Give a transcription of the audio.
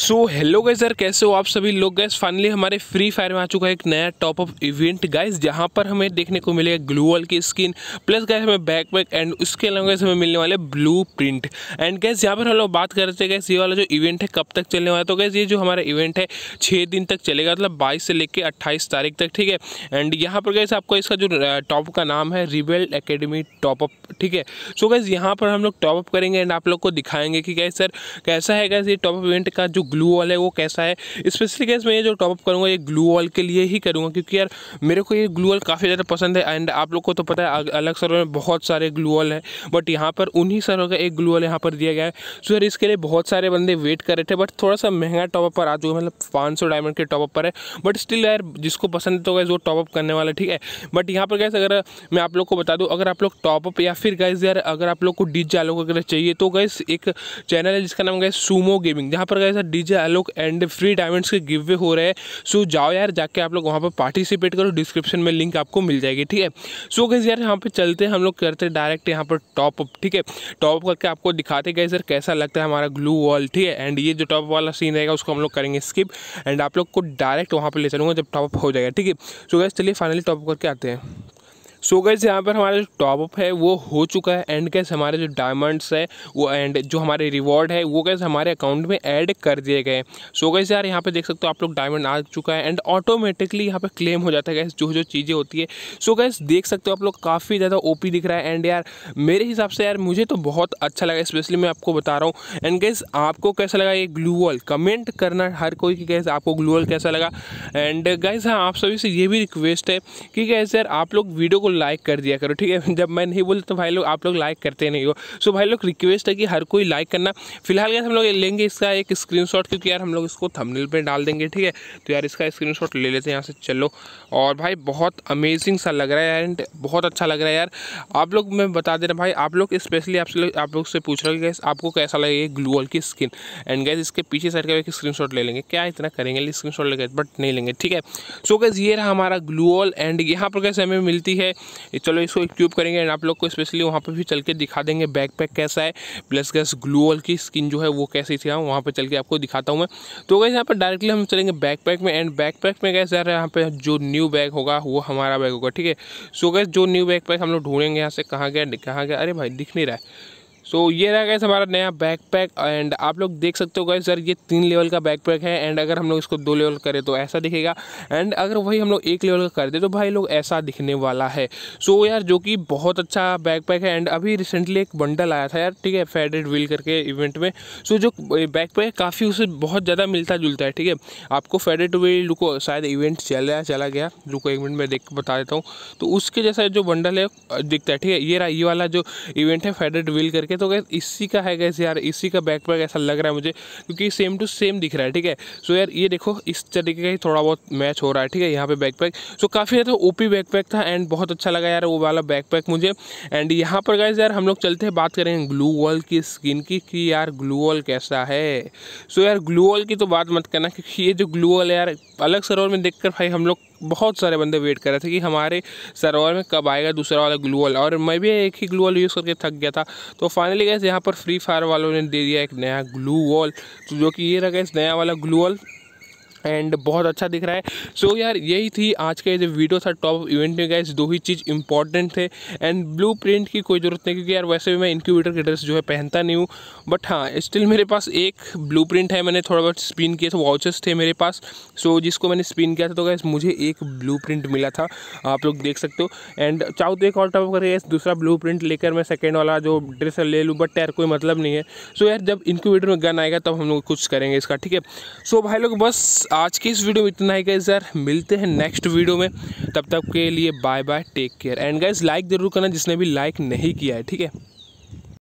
so hello guys sir कैसे हो आप सभी लोग गैस फाइनली हमारे फ्री फायर में आ चुका है एक नया टॉप अप इवेंट गैस जहां पर हमें देखने को मिलेगा ग्लू वॉल की स्किन प्लस गैस हमें बैक बैक एंड उसके अलावा गैस हमें मिलने वाले ब्लू प्रिंट एंड गैस यहाँ पर हम लोग बात करते हैं गैस ये वाला जो इवेंट है कब तक चलने वाला तो गैस ये जो हमारा इवेंट है छः दिन तक चलेगा मतलब बाईस से लेकर अट्ठाईस तारीख तक ठीक है एंड यहाँ पर गैस आपको इसका जो टॉप का नाम है रिबेल अकेडमी टॉप अप ठीक है सो गैस यहाँ पर हम लोग टॉप अप करेंगे एंड आप लोग को दिखाएंगे कि गैस सर कैसा है गैस ये टॉप अप इवेंट का जो ग्लू वॉल है वो कैसा है स्पेसिफिक गैस मैं ये जो टॉपअप करूँगा ये ग्लू वॉल के लिए ही करूँगा क्योंकि यार मेरे को ये ग्लू वॉल काफ़ी ज़्यादा पसंद है एंड आप लोग को तो पता है अलग सर्वर में बहुत सारे ग्लू वॉल है बट यहाँ पर उन्हीं सरों का एक ग्लू वॉल यहाँ पर दिया गया है सो यार इसके लिए बहुत सारे बंदे वेट कर रहे थे बट थोड़ा सा महंगा टॉपअप पर आ चुका मतलब पाँच सौ डायमंड के टॉपअप पर है बट स्टिल यार जिसको पसंद तो गैस वो टॉपअप करने वाला ठीक है बट यहाँ पर गैस अगर मैं आप लोग को बता दूँ अगर आप लोग टॉपअप या फिर गैस यार अगर आप लोग को डिज को अगर चाहिए तो गैस एक चैनल है जिसका नाम गए सूमो गेमिंग जहाँ पर गए sir DJ Alok and free diamonds के गिव वे हो रहे हैं सो जाओ यार जाके आप लोग वहाँ पर पार्टिसिपेट करो डिस्क्रिप्शन में लिंक आपको मिल जाएगी ठीक है सो गैस यार यहाँ पर चलते हैं हम लोग करते हैं डायरेक्ट यहाँ पर टॉप अप ठीक है टॉप करके आपको दिखाते गए सर कैसा लगता है हमारा ग्लू वॉल ठीक है एंड ये जो टॉप वाला सीन रहेगा उसको हम लोग करेंगे स्किप एंड आप लोग को डायरेक्ट वहाँ पर ले चलूँगा जब टॉपअप हो जाएगा ठीक है सो गैस चलिए फाइनली टॉपअप करके आते हैं सो गैस यहाँ पर हमारा जो टॉपअप है वो हो चुका है एंड गैस हमारे जो डायमंड्स है वो एंड जो हमारे रिवॉर्ड है वो गैस हमारे अकाउंट में ऐड कर दिए गए सो गैस यार यहाँ पर देख सकते हो आप लोग डायमंड आ चुका है एंड ऑटोमेटिकली यहाँ पर क्लेम हो जाता है गैस जो जो चीज़ें होती है सो गैस देख सकते हो आप लोग काफ़ी ज़्यादा ओ दिख रहा है एंड यार मेरे हिसाब से यार मुझे तो बहुत अच्छा लगा स्पेशली मैं आपको बता रहा हूँ एंड गैस आपको कैसा लगा ये ग्लू वॉल कमेंट करना हर कोई कि गैस आपको ग्लू वॉल कैसा लगा एंड गैस हाँ आप सभी से ये भी रिक्वेस्ट है कि गैस यार आप लोग वीडियो को लाइक कर दिया करो ठीक है जब मैं नहीं बोलता तो भाई लोग आप लोग लाइक करते नहीं हो सो भाई लोग रिक्वेस्ट है कि हर कोई लाइक करना फिलहाल यार हम लोग लेंगे इसका एक स्क्रीन क्योंकि यार हम लोग इसको थमनेल पर डाल देंगे ठीक है तो यार इसका स्क्रीन ले लेते हैं यहाँ से चलो और भाई बहुत अमेजिंग सा लग रहा है एंड बहुत अच्छा लग रहा है यार आप लोग मैं बता दे रहा भाई आप लोग स्पेशली आपसे आप लोग से पूछ रहे हो गैस आपको कैसा लगेगा ग्लू वॉल की स्किन एंड गैस इसके पीछे साइड का एक स्क्रीनशॉट ले लेंगे क्या इतना करेंगे स्क्रीनशॉट लेंगे बट नहीं लेंगे ठीक है सो so, गैस ये रहा हमारा ग्लू वॉल एंड यहाँ पर गैस हमें मिलती है तो चलो इसको इक्यूब करेंगे एंड आप लोग को स्पेशली वहाँ पर भी चल के दिखा देंगे बैक पैक कैसा है प्लस गैस ग्लूअल की स्किन जो है वो कैसी थी हम हाँ, वहाँ पर चल के आपको दिखाता हूँ मैं तो गैस यहाँ पर डायरेक्टली हम चलेंगे बैक पैक में एंड बैक पैक में गैस यार यहाँ पर जो न्यू बैग होगा वो हमारा बैग होगा ठीक है सो गैस जो न्यू बैग पैक हम लोग ढूंढेंगे यहाँ से कहाँ गया कहाँ गया अरे भाई दिख नहीं रहा है सो so, ये रहा गैस हमारा नया बैक पैक एंड आप लोग देख सकते हो गए सर ये तीन लेवल का बैक पैक है एंड अगर हम लोग इसको दो लेवल करें तो ऐसा दिखेगा एंड अगर वही हम लोग एक लेवल का कर दे तो भाई लोग ऐसा दिखने वाला है सो so, यार जो कि बहुत अच्छा बैक पैक है एंड अभी रिसेंटली एक बंडल आया था यार ठीक है फेडरेट व्हील करके इवेंट में सो so, जो बैक पैक काफ़ी उससे बहुत ज़्यादा मिलता जुलता है ठीक है आपको फेडरेट व्हील रुको शायद इवेंट चल रहा चला गया रुको एक मिनट में देख बता देता हूँ तो उसके जैसा जो बंडल है दिखता है ठीक है ये रहा ये वाला जो इवेंट है फेडरेट व्हील करके तो गैस इसी का है गैस यार इसी का बैक पैक ऐसा लग रहा है मुझे क्योंकि सेम टू सेम दिख रहा है ठीक है सो यार ये देखो इस तरीके का ही थोड़ा बहुत मैच हो रहा है ठीक है यहाँ पे बैक पैक सो काफ़ी ज़्यादा ओ पी बैक था एंड बहुत अच्छा लगा यार वो वाला बैक पैक मुझे एंड यहाँ पर गैस यार हम लोग चलते हैं बात करेंगे ग्लू वॉल की स्किन की कि यार ग्लू वॉल कैसा है सो यार ग्लू वॉल की तो बात मत करना क्योंकि ये जो ग्लू वॉल यार अलग सरोवर में देख भाई हम लोग बहुत सारे बंदे वेट कर रहे थे कि हमारे सर्वर में कब आएगा दूसरा वाला ग्लू वाल और मैं भी एक ही ग्लू वाल यूज़ करके थक गया था तो फाइनली गैस यहाँ पर फ्री फायर वालों ने दे दिया एक नया ग्लू वॉल जो कि ये रहा गैस नया वाला ग्लू वॉल एंड बहुत अच्छा दिख रहा है सो so, यार यही थी आज का ये जो वीडियो था टॉप इवेंट में गए दो ही चीज़ इंपॉर्टेंट थे एंड ब्लू प्रिंट की कोई ज़रूरत नहीं क्योंकि यार वैसे भी मैं इंक्यूबेटर की ड्रेस जो है पहनता नहीं हूँ बट हाँ स्टिल मेरे पास एक ब्लू प्रिंट है मैंने थोड़ा बहुत स्पिन किया था वॉचेस थे मेरे पास सो so, जिसको मैंने स्पिन किया था तो गैस मुझे एक ब्लू प्रिंट मिला था आप लोग देख सकते हो एंड चाहो तो एक और टॉप करके गैस दूसरा ब्लू प्रिंट लेकर मैं सेकेंड वाला जो ड्रेस है ले लूँ बट यार कोई मतलब नहीं है सो यार जब इंक्यूबेटर में गन आएगा तब हम लोग कुछ करेंगे इसका ठीक है सो भाई लोग बस आज की इस वीडियो में इतना ही गए यार मिलते हैं नेक्स्ट वीडियो में तब तक के लिए bye bye take care and guys like ज़रूर करना जिसने भी लाइक नहीं किया है ठीक है